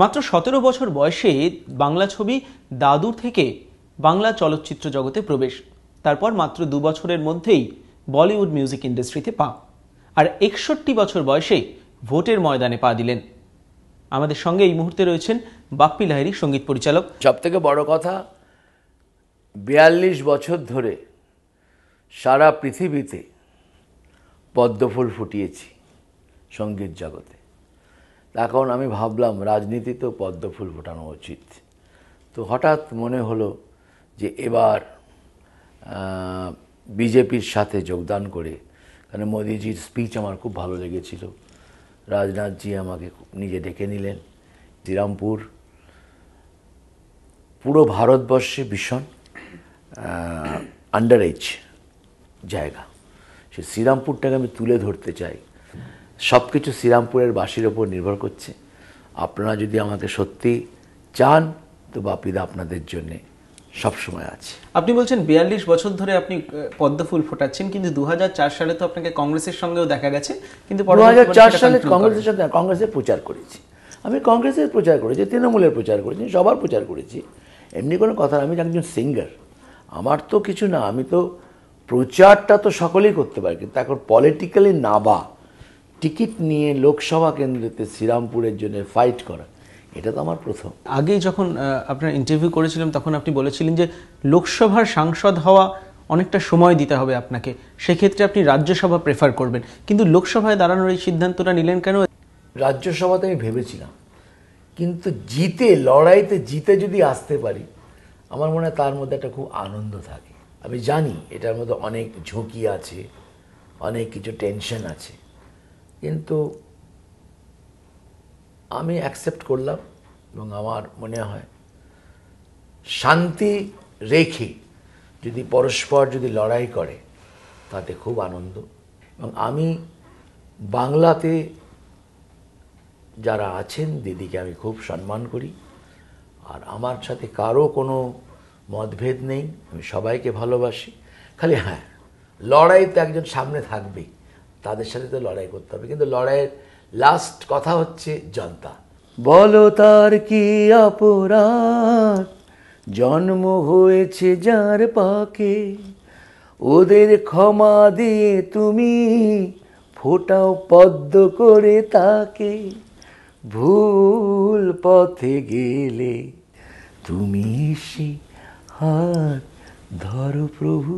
মাত্র সতেরো বছর বয়সে বাংলা ছবি দাদুর থেকে বাংলা চলচ্চিত্র জগতে প্রবেশ তারপর মাত্র দু বছরের মধ্যেই বলিউড মিউজিক ইন্ডাস্ট্রিতে পা আর একষট্টি বছর বয়সে ভোটের ময়দানে পা দিলেন আমাদের সঙ্গে এই মুহূর্তে রয়েছেন বাপ্পি লাহেরি সঙ্গীত পরিচালক সব থেকে বড় কথা বিয়াল্লিশ বছর ধরে সারা পৃথিবীতে পদ্মফুল ফুটিয়েছি সঙ্গীত জগতে তখন আমি ভাবলাম রাজনীতিতেও পদ্মফুল ফোটানো উচিত তো হঠাৎ মনে হলো যে এবার বিজেপির সাথে যোগদান করে কারণ মোদিজির স্পিচ আমার খুব ভালো লেগেছিল রাজনাথজি আমাকে নিজে ডেকে নিলেন শ্রীরামপুর পুরো ভারতবর্ষে ভীষণ আন্ডার এজ জায়গা সে শ্রীরামপুরটাকে আমি তুলে ধরতে চাই সব কিছু শ্রীরামপুরের বাসীর ওপর নির্ভর করছে আপনারা যদি আমাকে সত্যি চান তো বাপিদা আপনাদের জন্যে সবসময় আছে আপনি বলছেন বিয়াল্লিশ বছর ধরে আপনি পদ্মফুল ফোটাচ্ছেন কিন্তু দু সালে তো আপনাকে কংগ্রেসের সঙ্গেও দেখা গেছে কিন্তু দু সালে কংগ্রেসের সাথে কংগ্রেসের প্রচার করেছি আমি কংগ্রেসের প্রচার করেছি তৃণমূলের প্রচার করেছি সবার প্রচার করেছি এমনি কোনো কথা আমি একজন সিঙ্গার আমার তো কিছু না আমি তো প্রচারটা তো সকলেই করতে পারি কিন্তু এখন পলিটিক্যালি বা টিকিট নিয়ে লোকসভা কেন্দ্রেতে শ্রীরামপুরের জন্য ফাইট করা এটা তো আমার প্রথম আগেই যখন আপনার ইন্টারভিউ করেছিলাম তখন আপনি বলেছিলেন যে লোকসভার সাংসদ হওয়া অনেকটা সময় দিতে হবে আপনাকে সেক্ষেত্রে আপনি রাজ্যসভা প্রেফার করবেন কিন্তু লোকসভায় দাঁড়ানোর এই সিদ্ধান্তটা নিলেন কেন রাজ্যসভাতে আমি ভেবেছিলাম কিন্তু জিতে লড়াইতে জিতে যদি আসতে পারি আমার মনে হয় তার মধ্যে একটা খুব আনন্দ থাকে আমি জানি এটার মধ্যে অনেক ঝুঁকি আছে অনেক কিছু টেনশন আছে কিন্তু আমি অ্যাকসেপ্ট করলাম এবং আমার মনে হয় শান্তি রেখে যদি পরস্পর যদি লড়াই করে তাতে খুব আনন্দ এবং আমি বাংলাতে যারা আছেন দিদিকে আমি খুব সম্মান করি আর আমার সাথে কারো কোনো মতভেদ নেই আমি সবাইকে ভালোবাসি খালি হ্যাঁ লড়াই তো একজন সামনে থাকবেই তাদের সাথে তো লড়াই করতে হবে কিন্তু লড়াইয়ের লাস্ট কথা হচ্ছে জনতা বলো তার কি অপরাধ জন্ম হয়েছে যার পাকে ওদের ক্ষমা দিয়ে তুমি ফোটাও পদ্ম করে তাকে ভুল পথে গেলে তুমি সে হাত ধরো প্রভু